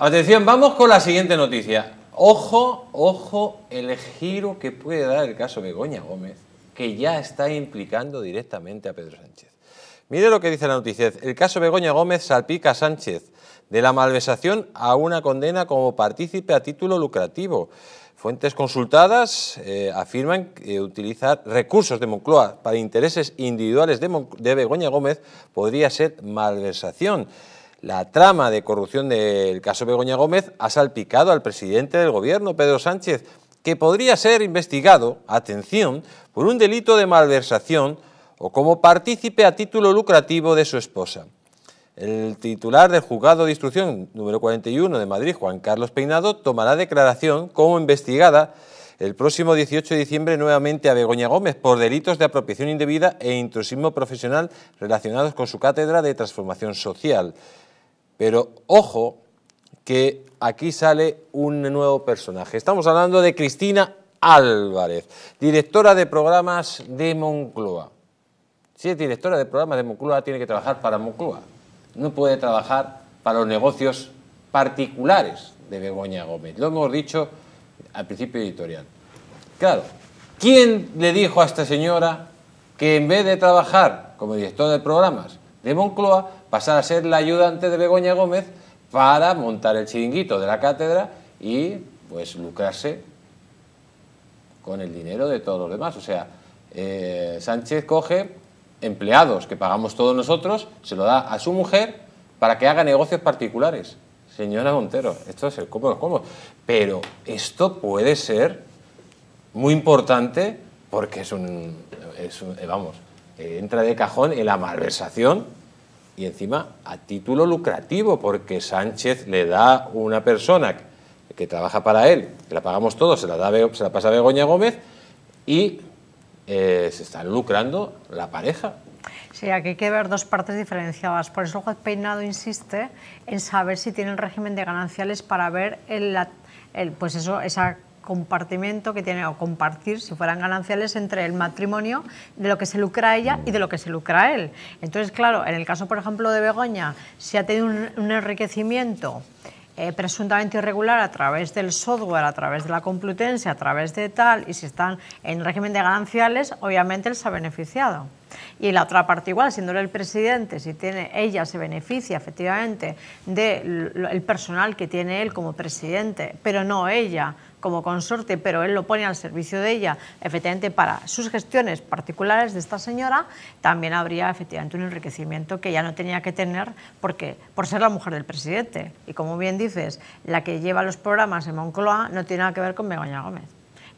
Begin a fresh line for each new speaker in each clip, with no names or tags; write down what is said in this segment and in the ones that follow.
Atención, vamos con la siguiente noticia. Ojo, ojo, el giro que puede dar el caso Begoña Gómez, que ya está implicando directamente a Pedro Sánchez. Mire lo que dice la noticia. El caso Begoña Gómez salpica a Sánchez de la malversación a una condena como partícipe a título lucrativo. Fuentes consultadas eh, afirman que utilizar recursos de Moncloa para intereses individuales de Begoña Gómez podría ser malversación. La trama de corrupción del caso Begoña Gómez ha salpicado al presidente del gobierno, Pedro Sánchez, que podría ser investigado, atención, por un delito de malversación o como partícipe a título lucrativo de su esposa. El titular del juzgado de instrucción número 41 de Madrid, Juan Carlos Peinado, tomará declaración como investigada el próximo 18 de diciembre nuevamente a Begoña Gómez por delitos de apropiación indebida e intrusismo profesional relacionados con su cátedra de transformación social. Pero ojo que aquí sale un nuevo personaje. Estamos hablando de Cristina Álvarez, directora de programas de Moncloa. Si es directora de programas de Moncloa, tiene que trabajar para Moncloa. No puede trabajar para los negocios particulares de Begoña Gómez. Lo hemos dicho al principio editorial. Claro, ¿quién le dijo a esta señora que en vez de trabajar como directora de programas de Moncloa pasar a ser la ayudante de Begoña Gómez para montar el chiringuito de la cátedra y pues lucrarse con el dinero de todos los demás. O sea, eh, Sánchez coge empleados que pagamos todos nosotros, se lo da a su mujer para que haga negocios particulares. Señora Montero, esto es el cómo los cómo. Pero esto puede ser muy importante porque es un, es un eh, vamos, entra de cajón en la malversación y encima a título lucrativo, porque Sánchez le da una persona que trabaja para él, que la pagamos todos, se la, da, se la pasa a Begoña Gómez y eh, se está lucrando la pareja.
Sí, aquí hay que ver dos partes diferenciadas. Por eso el juez Peinado insiste en saber si tiene tienen régimen de gananciales para ver el, el, pues eso, esa compartimiento que tiene, o compartir, si fueran gananciales, entre el matrimonio, de lo que se lucra ella y de lo que se lucra él. Entonces, claro, en el caso, por ejemplo, de Begoña, si ha tenido un, enriquecimiento eh, presuntamente irregular a través del software, a través de la Complutense, a través de tal, y si están en régimen de gananciales, obviamente él se ha beneficiado. Y la otra parte igual, siendo el presidente, si tiene ella se beneficia efectivamente del personal que tiene él como presidente, pero no ella como consorte, pero él lo pone al servicio de ella, efectivamente, para sus gestiones particulares de esta señora, también habría efectivamente un enriquecimiento que ya no tenía que tener porque, por ser la mujer del presidente. Y como bien dices, la que lleva los programas en Moncloa no tiene nada que ver con Begoña Gómez.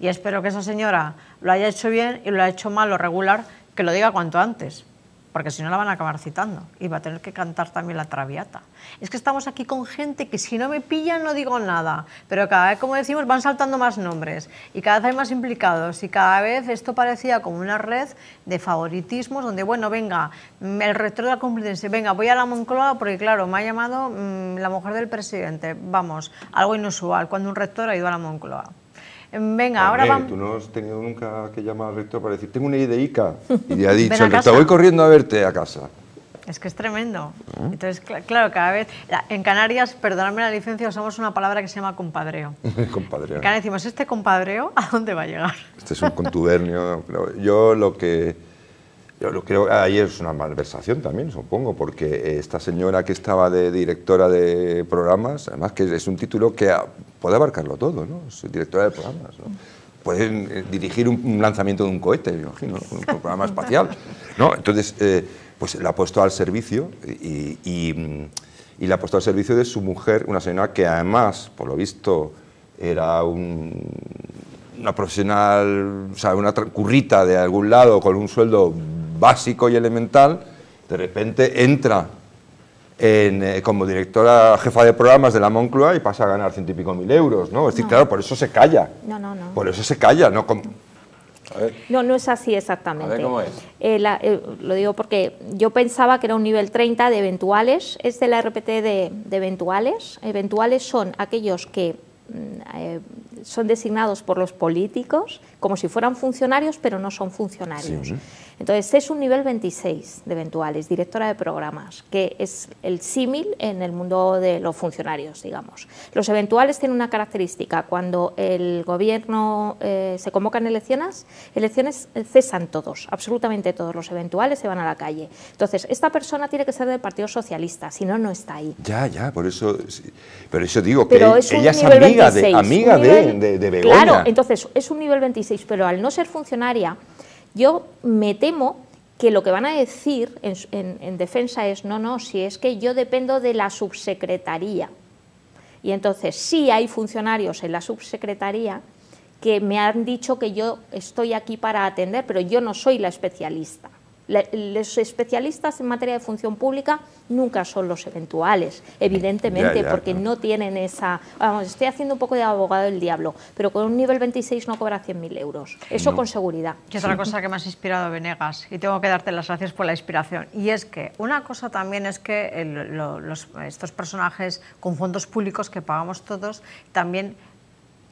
Y espero que esa señora lo haya hecho bien y lo haya hecho mal o regular que lo diga cuanto antes, porque si no la van a acabar citando y va a tener que cantar también la traviata. Es que estamos aquí con gente que si no me pillan no digo nada, pero cada vez, como decimos, van saltando más nombres y cada vez hay más implicados y cada vez esto parecía como una red de favoritismos donde, bueno, venga, el rector de la Complutense, venga, voy a la Moncloa porque, claro, me ha llamado mm, la mujer del presidente, vamos, algo inusual, cuando un rector ha ido a la Moncloa. Em, venga, ahora vamos. Tú no
has tenido nunca que llamar al rector para decir, tengo una ICA? Y le ha dicho, te voy corriendo a verte a casa.
Es que es tremendo. ¿Eh? Entonces, claro, cada vez... En Canarias, perdonadme la licencia, usamos una palabra que se llama compadreo.
compadreo. En Canarias
decimos, ¿este compadreo a dónde va a llegar?
este es un contubernio. Yo lo que yo lo creo que ahí es una malversación también, supongo, porque esta señora que estaba de directora de programas, además que es un título que puede abarcarlo todo, ¿no? directora de programas, ¿no? Puede eh, dirigir un lanzamiento de un cohete, me imagino, un programa espacial, ¿no? Entonces, eh, pues la ha puesto al servicio y, la ha puesto al servicio de su mujer, una señora que además, por lo visto, era un, una profesional, o sea, una currita de algún lado con un sueldo básico y elemental, de repente entra en, eh, como directora jefa de programas de la Moncloa y pasa a ganar ciento y pico mil euros, ¿no? Es decir, claro, por eso se calla. No, no, no. Por eso se calla, ¿no?
No, no es así exactamente. A ver cómo es. Eh, eh, lo digo porque yo pensaba que era un nivel 30 de eventuales. Es de la RPT de eventuales. Eventuales son aquellos que mm, son designados por los políticos como si fueran funcionarios, pero no son funcionarios. Entonces, es un nivel 26 de eventuales, directora de programas, que es el símil en el mundo de los funcionarios, digamos. Los eventuales tienen una característica, cuando el gobierno eh, se convoca en elecciones, elecciones eh, cesan todos, absolutamente todos los eventuales se van a la calle. Entonces, esta persona tiene que ser del Partido Socialista, si no, no está ahí.
Ya, ya, por eso, pero eso digo que ella es amiga de... Amiga de Claro,
entonces es un nivel 26, pero al no ser funcionaria, yo me temo que lo que van a decir en, defensa es, no, no, si es que yo dependo de la subsecretaría. Y entonces sí hay funcionarios en la subsecretaría que me han dicho que yo estoy aquí para atender, pero yo no soy la especialista los especialistas en materia de función pública nunca son los eventuales, evidentemente, porque no. tienen esa... Vamos, estoy haciendo un poco de abogado del diablo, pero con un nivel 26 no cobra 100.000 euros. Eso con seguridad. Y otra cosa
que me has inspirado, Venegas, y tengo que darte las gracias por la inspiración, y es que una cosa también es que estos personajes con fondos públicos que pagamos todos también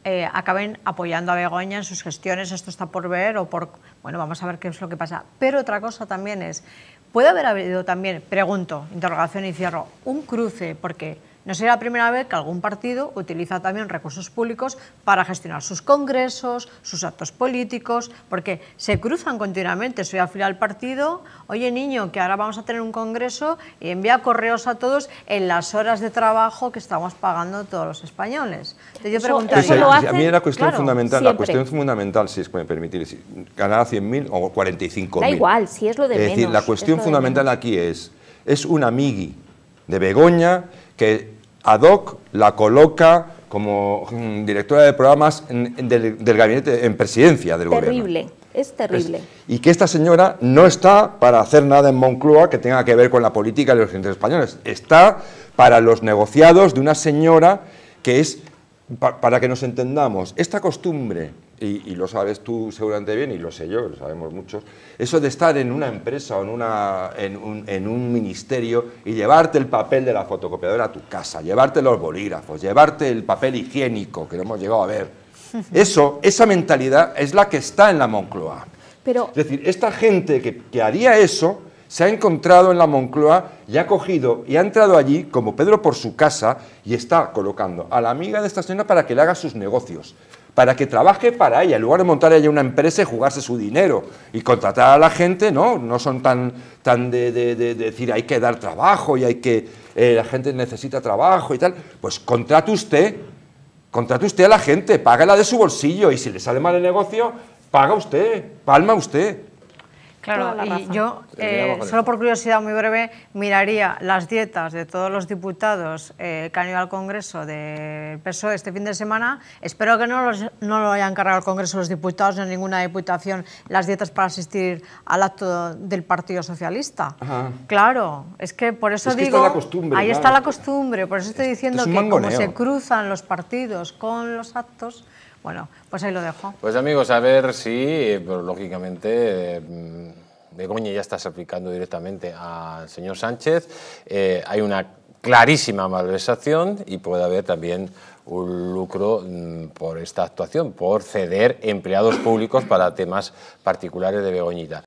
eh, acaben apoyando a Begoña en sus gestiones, esto está por ver o por... Bueno, vamos a ver qué es lo que pasa. Pero otra cosa también es, puede haber habido también, pregunto, interrogación y cierro, un cruce, porque no será la primera vez que algún partido utiliza también recursos públicos para gestionar sus congresos, sus actos políticos, porque se cruzan continuamente. Soy afiliado al partido, oye niño, que ahora vamos a tener un congreso y envía correos a todos en las horas de trabajo que estamos pagando todos los españoles. Entonces yo preguntaría... a mí era cuestión fundamental, la cuestión
fundamental, si es que me permitís, ganar 100.000 o 45.000. Da
igual, si es lo de menos. Es decir, la cuestión fundamental
aquí es, es un amigui de Begoña que ad hoc la coloca como mm, directora de programas en, del, gabinete en presidencia del gobierno. Es
terrible, es terrible.
Y que esta señora no está para hacer nada en Moncloa que tenga que ver con la política de los intereses españoles. Está para los negociados de una señora que es, para que nos entendamos, esta costumbre y, lo sabes tú seguramente bien, y lo sé yo, lo sabemos muchos, eso de estar en una empresa o en, una, en, un, ministerio y llevarte el papel de la fotocopiadora a tu casa, llevarte los bolígrafos, llevarte el papel higiénico, que no hemos llegado a ver.
Eso,
esa mentalidad es la que está en la Moncloa. Es decir, esta gente que, que haría eso se ha encontrado en la Moncloa y ha cogido y ha entrado allí como Pedro por su casa y está colocando a la amiga de esta señora para que le haga sus negocios para que trabaje para ella, en lugar de montar ella una empresa y jugarse su dinero y contratar a la gente, ¿no? No son tan, tan de, decir hay que dar trabajo y hay que, eh, la gente necesita trabajo y tal. Pues contrate usted, contrate usted a la gente, págala de su bolsillo y si le sale mal el negocio, paga usted, palma usted.
Claro, y yo, eh, solo por curiosidad muy breve, miraría las dietas de todos los diputados eh, que han ido al Congreso de PSOE este fin de semana. Espero que no, no lo hayan cargado al Congreso los diputados ni ninguna diputación las dietas para asistir al acto del Partido Socialista. Claro, es que por eso es digo... Está la costumbre, ahí está la costumbre, por eso estoy diciendo que como se cruzan los partidos con los actos bueno, pues ahí lo dejo.
Pues amigos, a ver si, pues, lógicamente... Begoña mm, ya está aplicando directamente al señor Sánchez. Eh, hay una clarísima malversación y puede haber también un lucro mm, por esta actuación, por ceder empleados públicos para temas particulares de Begoñita.